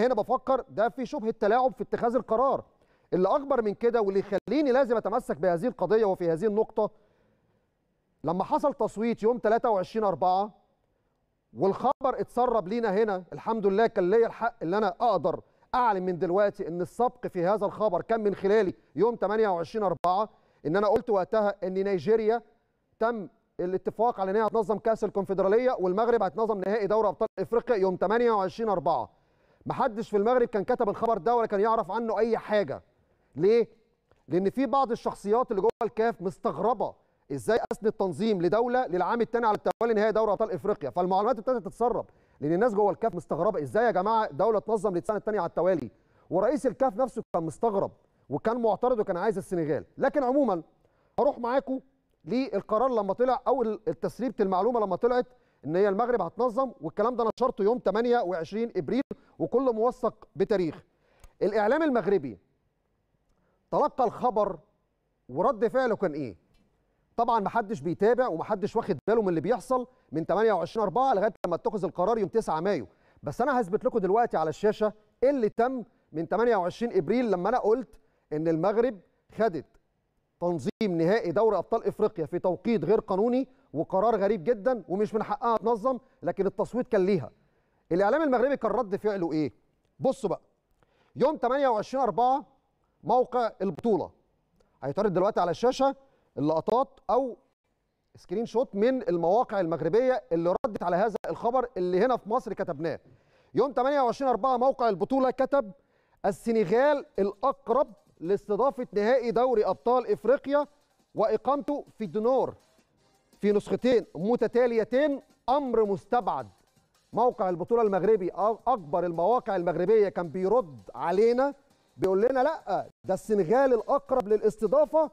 هنا بفكر ده في شبهه تلاعب في اتخاذ القرار اللي اكبر من كده واللي يخليني لازم اتمسك بهذه القضيه وفي هذه النقطه لما حصل تصويت يوم 23 4 والخبر اتسرب لينا هنا الحمد لله كان ليا الحق ان انا اقدر اعلن من دلوقتي ان السبق في هذا الخبر كان من خلالي يوم 28 4 ان انا قلت وقتها ان نيجيريا تم الاتفاق على ان هي هتنظم كاس الكونفدراليه والمغرب هتنظم نهائي دوري ابطال افريقيا يوم 28 4 محدش في المغرب كان كتب الخبر ده ولا كان يعرف عنه اي حاجه ليه لان في بعض الشخصيات اللي جوه الكاف مستغربه ازاي اسند التنظيم لدوله للعام الثاني على التوالي نهائي دوري ابطال افريقيا فالمعلومات ابتدت تتسرب لان الناس جوه الكاف مستغربه ازاي يا جماعه دوله تنظم للسنه الثانيه على التوالي ورئيس الكاف نفسه كان مستغرب وكان معترض وكان عايز السنغال لكن عموما هروح معاكم للقرار لما طلع او التسريبه المعلومه لما طلعت ان هي المغرب هتنظم والكلام ده نشرته يوم 28 ابريل وكل موثق بتاريخ الاعلام المغربي تلقى الخبر ورد فعله كان ايه طبعا محدش بيتابع ومحدش واخد باله من اللي بيحصل من 28 4 لغايه لما اتخذ القرار يوم 9 مايو بس انا هثبت لكم دلوقتي على الشاشه ايه اللي تم من 28 ابريل لما انا قلت ان المغرب خدت تنظيم نهائي دوري ابطال افريقيا في توقيت غير قانوني وقرار غريب جدا ومش من حقها تنظم لكن التصويت كان ليها الاعلام المغربي كان رد فعله ايه بصوا بقى يوم 28 4 موقع البطوله هيتعرض دلوقتي على الشاشه اللقطات او سكرين شوت من المواقع المغربيه اللي ردت على هذا الخبر اللي هنا في مصر كتبناه يوم 28 4 موقع البطوله كتب السنغال الاقرب لاستضافه نهائي دوري ابطال افريقيا واقامته في دنور في نسختين متتاليتين امر مستبعد موقع البطوله المغربي اكبر المواقع المغربيه كان بيرد علينا بيقول لنا لا ده السنغال الاقرب للاستضافه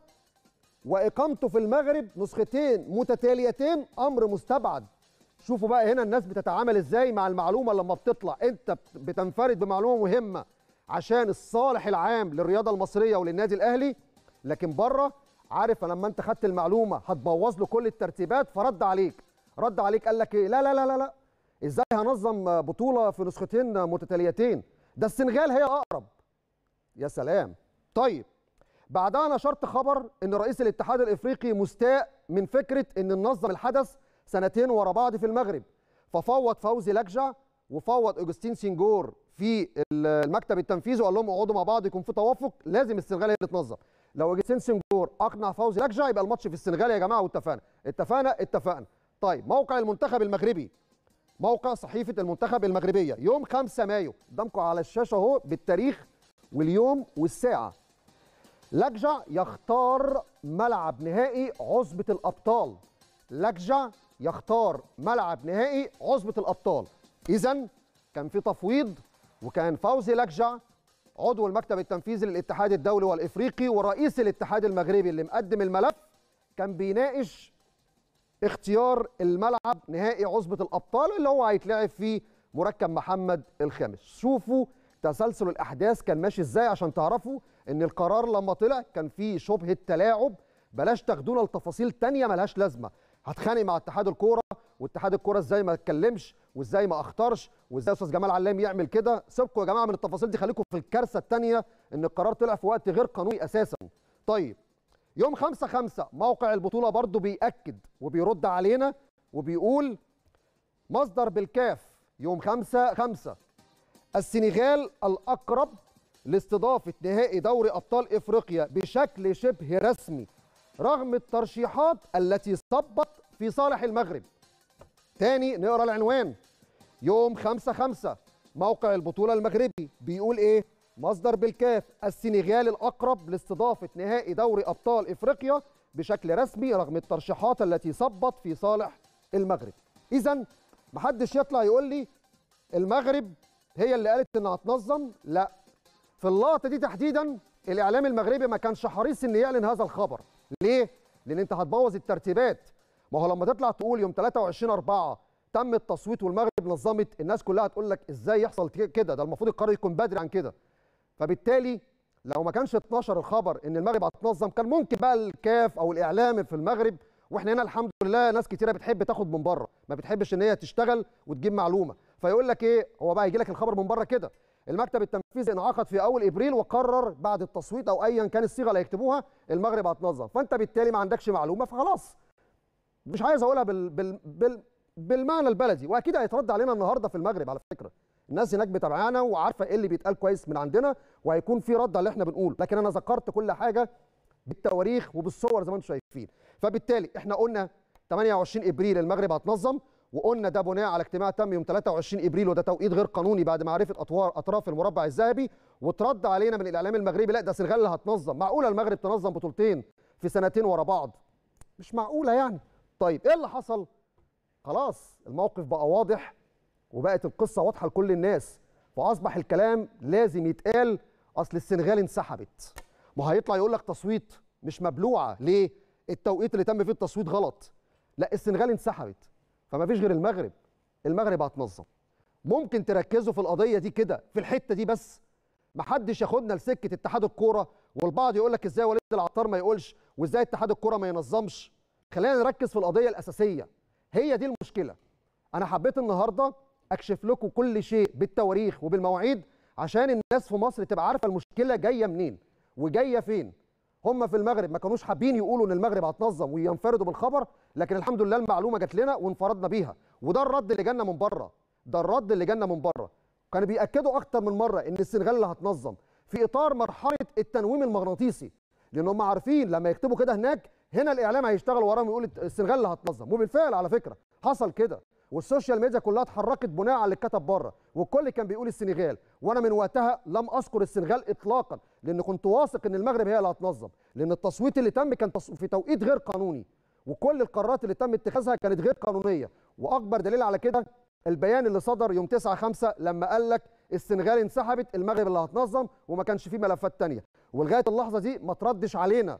واقامته في المغرب نسختين متتاليتين امر مستبعد شوفوا بقى هنا الناس بتتعامل ازاي مع المعلومه لما بتطلع انت بتنفرد بمعلومه مهمه عشان الصالح العام للرياضه المصريه وللنادي الاهلي لكن بره عارف لما انت خدت المعلومه هتبوظ له كل الترتيبات فرد عليك رد عليك قال لك ايه لا لا لا لا, لا. ازاي هنظم بطوله في نسختين متتاليتين ده السنغال هي اقرب يا سلام طيب بعدها نشرت خبر ان رئيس الاتحاد الافريقي مستاء من فكره ان ننظم الحدث سنتين ورا بعض في المغرب ففوض فوزي لكجع وفوض اوجستين سينجور في المكتب التنفيذي وقال لهم اقعدوا مع بعض يكون في توافق لازم السنغال هي اللي تنظم لو اوجستين سينجور اقنع فوزي لكجع يبقى الماتش في السنغال يا جماعه واتفقنا اتفقنا اتفقنا طيب موقع المنتخب المغربي موقع صحيفه المنتخب المغربيه يوم 5 مايو قدامكم على الشاشه اهو بالتاريخ واليوم والساعه لجع يختار ملعب نهائي عصبه الابطال لجع يختار ملعب نهائي عصبه الابطال اذا كان في تفويض وكان فوزي لجع عضو المكتب التنفيذي للاتحاد الدولي والافريقي ورئيس الاتحاد المغربي اللي مقدم الملف كان بيناقش اختيار الملعب نهائي عصبة الأبطال اللي هو هيتلعب فيه مركب محمد الخامس شوفوا تسلسل الأحداث كان ماشي إزاي عشان تعرفوا إن القرار لما طلع كان فيه شبهة تلاعب بلاش تاخدونا لتفاصيل تانية ملهاش لازمة هتخانق مع اتحاد الكورة واتحاد الكورة إزاي ما اتكلمش وإزاي ما أختارش وإزاي أستاذ جمال علام يعمل كده سيبكم يا جماعة من التفاصيل دي خليكم في الكارثة التانية إن القرار طلع في وقت غير قانوني أساسا طيب يوم 5 5 موقع البطوله برضه بيأكد وبيرد علينا وبيقول مصدر بالكاف يوم 5 5 السنغال الأقرب لاستضافة نهائي دوري أبطال إفريقيا بشكل شبه رسمي رغم الترشيحات التي صبت في صالح المغرب تاني نقرأ العنوان يوم 5 5 موقع البطولة المغربي بيقول إيه مصدر بالكاف السنغال الأقرب لاستضافة نهائي دوري أبطال إفريقيا بشكل رسمي رغم الترشيحات التي صبت في صالح المغرب إذا محدش يطلع يقول لي المغرب هي اللي قالت انها تنظم لا في اللقطه دي تحديدا الاعلام المغربي ما كانش حريص ان يعلن هذا الخبر ليه لان انت هتبوظ الترتيبات ما هو لما تطلع تقول يوم 23 4 تم التصويت والمغرب نظمت الناس كلها هتقول لك ازاي يحصل كده ده المفروض القرار يكون بدري عن كده فبالتالي لو ما كانش اتنشر الخبر ان المغرب هتنظم كان ممكن بقى الكاف او الاعلام في المغرب واحنا هنا الحمد لله ناس كتيره بتحب تاخد من بره ما بتحبش ان هي تشتغل وتجيب معلومه فيقول لك ايه هو بقى يجي لك الخبر من بره كده المكتب التنفيذي انعقد في اول ابريل وقرر بعد التصويت او ايا كان الصيغه اللي هيكتبوها المغرب هتنظم فانت بالتالي ما عندكش معلومه فخلاص مش عايز اقولها بال... بال... بال... بالمعنى البلدي واكيد هيترد علينا النهارده في المغرب على فكره الناس هناك بتابعانا وعارفه ايه اللي بيتقال كويس من عندنا وهيكون في رد على اللي احنا بنقوله لكن انا ذكرت كل حاجه بالتواريخ وبالصور زي ما انتم شايفين فبالتالي احنا قلنا 28 ابريل المغرب هتنظم وقلنا ده بناء على اجتماع تم يوم 23 ابريل وده توقيت غير قانوني بعد معرفه اطوار اطراف المربع الذهبي وترد علينا من الاعلام المغربي لا ده سنغال اللي هتنظم معقوله المغرب تنظم بطولتين في سنتين ورا بعض مش معقوله يعني طيب ايه اللي حصل خلاص الموقف بقى واضح وبقت القصه واضحه لكل الناس فاصبح الكلام لازم يتقال اصل السنغال انسحبت ما هيطلع يقول لك تصويت مش مبلوعه ليه التوقيت اللي تم فيه التصويت غلط لا السنغال انسحبت فما فيش غير المغرب المغرب هتنظم ممكن تركزوا في القضيه دي كده في الحته دي بس محدش ياخدنا لسكه اتحاد الكوره والبعض يقول لك ازاي وليد العطار ما يقولش وازاي اتحاد الكوره ما ينظمش خلينا نركز في القضيه الاساسيه هي دي المشكله انا حبيت النهارده اكشف لكم كل شيء بالتواريخ وبالمواعيد عشان الناس في مصر تبقى عارفه المشكله جايه منين وجايه فين هم في المغرب ما كانوش حابين يقولوا ان المغرب هتنظم وينفردوا بالخبر لكن الحمد لله المعلومه جات لنا وانفردنا بيها وده الرد اللي جانا من بره ده الرد اللي جانا من بره كانوا بياكدوا اكتر من مره ان السنغال اللي هتنظم في اطار مرحله التنويم المغناطيسي لان هم عارفين لما يكتبوا كده هناك هنا الاعلام هيشتغل وراهم يقول السنغال اللي هتنظم وبالفعل على فكره حصل كده والسوشيال ميديا كلها اتحركت بناء على اللي اتكتب بره والكل كان بيقول السنغال وانا من وقتها لم اذكر السنغال اطلاقا لان كنت واثق ان المغرب هي اللي هتنظم لان التصويت اللي تم كان في توقيت غير قانوني وكل القرارات اللي تم اتخاذها كانت غير قانونيه واكبر دليل على كده البيان اللي صدر يوم 9 5 لما قال لك السنغال انسحبت المغرب اللي هتنظم وما كانش فيه ملفات ثانيه ولغايه اللحظه دي ما تردش علينا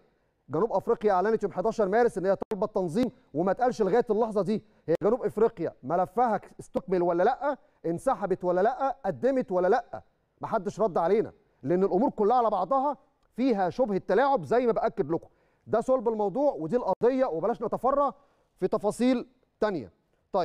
جنوب افريقيا اعلنت يوم 11 مارس ان هي طالبه التنظيم وما اتقالش لغايه اللحظه دي هي جنوب افريقيا ملفها استكمل ولا لا انسحبت ولا لا قدمت ولا لا ما حدش رد علينا لان الامور كلها على بعضها فيها شبهه تلاعب زي ما باكد لكم ده صلب الموضوع ودي القضيه وبلاش نتفرع في تفاصيل ثانيه طيب.